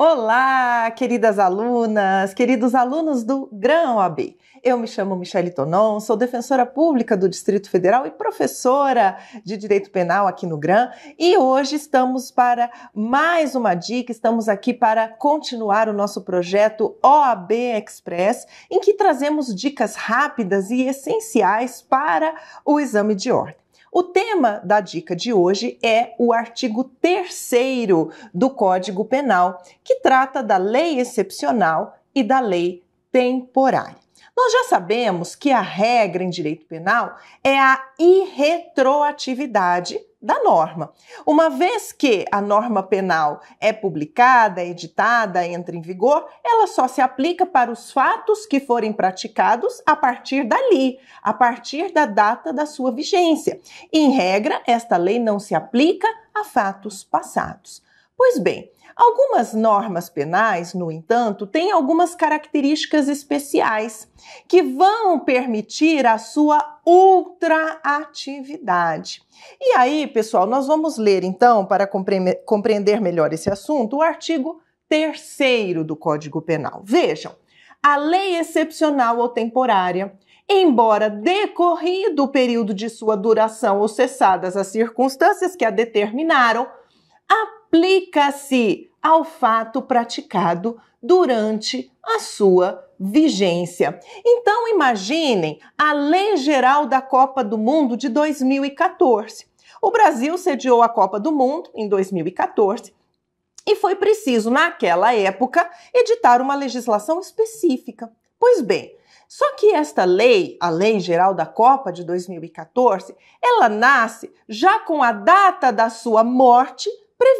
Olá, queridas alunas, queridos alunos do Gran OAB. Eu me chamo Michele Tonon, sou defensora pública do Distrito Federal e professora de Direito Penal aqui no Gran. E hoje estamos para mais uma dica, estamos aqui para continuar o nosso projeto OAB Express, em que trazemos dicas rápidas e essenciais para o exame de ordem. O tema da dica de hoje é o artigo 3 do Código Penal, que trata da lei excepcional e da lei temporária. Nós já sabemos que a regra em direito penal é a irretroatividade da norma. Uma vez que a norma penal é publicada, editada, entra em vigor, ela só se aplica para os fatos que forem praticados a partir dali, a partir da data da sua vigência. Em regra, esta lei não se aplica a fatos passados. Pois bem, algumas normas penais, no entanto, têm algumas características especiais que vão permitir a sua ultraatividade. E aí, pessoal, nós vamos ler então, para compreender melhor esse assunto, o artigo 3 do Código Penal. Vejam, a lei excepcional ou temporária embora decorrido o período de sua duração ou cessadas as circunstâncias que a determinaram, a aplica-se ao fato praticado durante a sua vigência. Então imaginem a Lei Geral da Copa do Mundo de 2014. O Brasil sediou a Copa do Mundo em 2014 e foi preciso, naquela época, editar uma legislação específica. Pois bem, só que esta lei, a Lei Geral da Copa de 2014, ela nasce já com a data da sua morte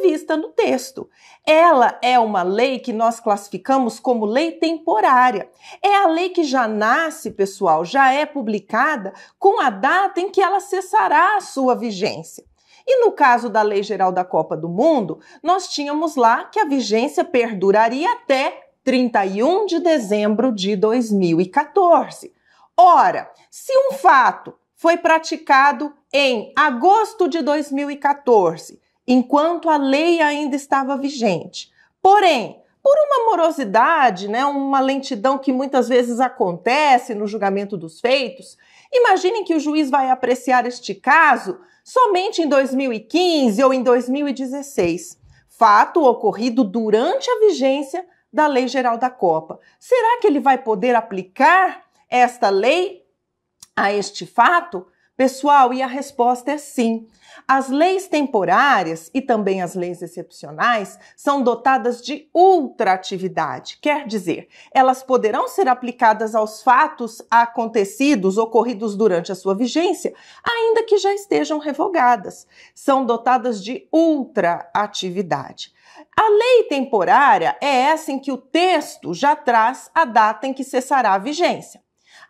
prevista no texto. Ela é uma lei que nós classificamos como lei temporária. É a lei que já nasce, pessoal, já é publicada com a data em que ela cessará a sua vigência. E no caso da Lei Geral da Copa do Mundo, nós tínhamos lá que a vigência perduraria até 31 de dezembro de 2014. Ora, se um fato foi praticado em agosto de 2014 enquanto a lei ainda estava vigente. Porém, por uma morosidade, né, uma lentidão que muitas vezes acontece no julgamento dos feitos, imaginem que o juiz vai apreciar este caso somente em 2015 ou em 2016, fato ocorrido durante a vigência da Lei Geral da Copa. Será que ele vai poder aplicar esta lei a este fato? Pessoal, e a resposta é sim. As leis temporárias e também as leis excepcionais são dotadas de ultraatividade. quer dizer, elas poderão ser aplicadas aos fatos acontecidos, ocorridos durante a sua vigência, ainda que já estejam revogadas. São dotadas de ultraatividade. A lei temporária é essa em que o texto já traz a data em que cessará a vigência.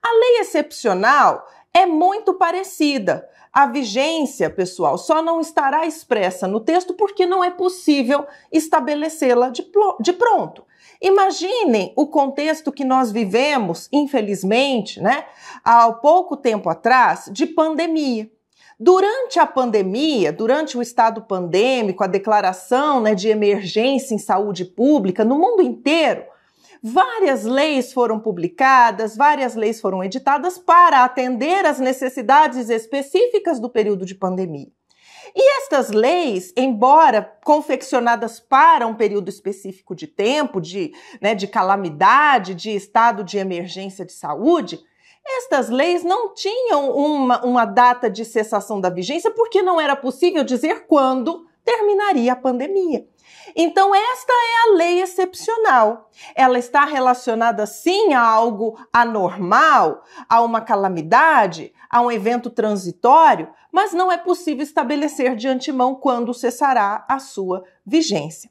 A lei excepcional é muito parecida. A vigência, pessoal, só não estará expressa no texto porque não é possível estabelecê-la de, de, pronto. Imaginem o contexto que nós vivemos, infelizmente, né, há pouco tempo atrás, de pandemia. Durante a pandemia, durante o estado pandêmico, a declaração né, de emergência em saúde pública no mundo inteiro, Várias leis foram publicadas, várias leis foram editadas para atender às necessidades específicas do período de pandemia. E estas leis, embora confeccionadas para um período específico de tempo, de, né, de calamidade, de estado de emergência de saúde, estas leis não tinham uma, uma data de cessação da vigência, porque não era possível dizer quando terminaria a pandemia. Então, esta é a lei excepcional. Ela está relacionada sim a algo anormal, a uma calamidade, a um evento transitório, mas não é possível estabelecer de antemão quando cessará a sua vigência.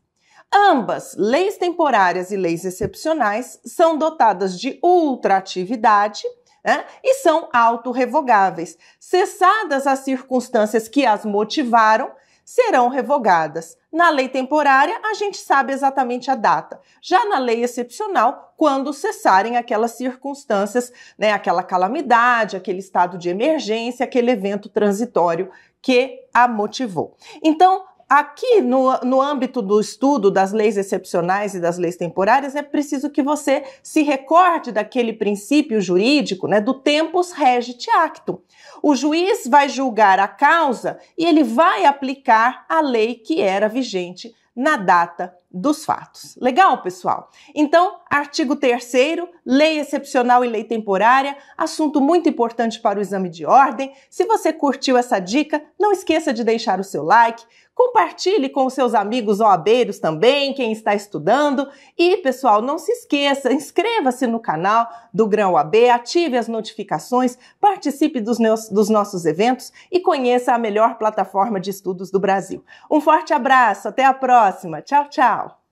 Ambas, leis temporárias e leis excepcionais, são dotadas de ultratividade né, e são autorrevogáveis. Cessadas as circunstâncias que as motivaram, serão revogadas. Na lei temporária, a gente sabe exatamente a data. Já na lei excepcional, quando cessarem aquelas circunstâncias, né, aquela calamidade, aquele estado de emergência, aquele evento transitório que a motivou. Então, Aqui, no, no âmbito do estudo das leis excepcionais e das leis temporárias, é preciso que você se recorde daquele princípio jurídico né, do tempus regit actum. O juiz vai julgar a causa e ele vai aplicar a lei que era vigente na data dos fatos. Legal, pessoal? Então, artigo 3 lei excepcional e lei temporária, assunto muito importante para o exame de ordem. Se você curtiu essa dica, não esqueça de deixar o seu like, Compartilhe com seus amigos oabeiros também, quem está estudando. E, pessoal, não se esqueça, inscreva-se no canal do Grão OAB, ative as notificações, participe dos, meus, dos nossos eventos e conheça a melhor plataforma de estudos do Brasil. Um forte abraço, até a próxima. Tchau, tchau.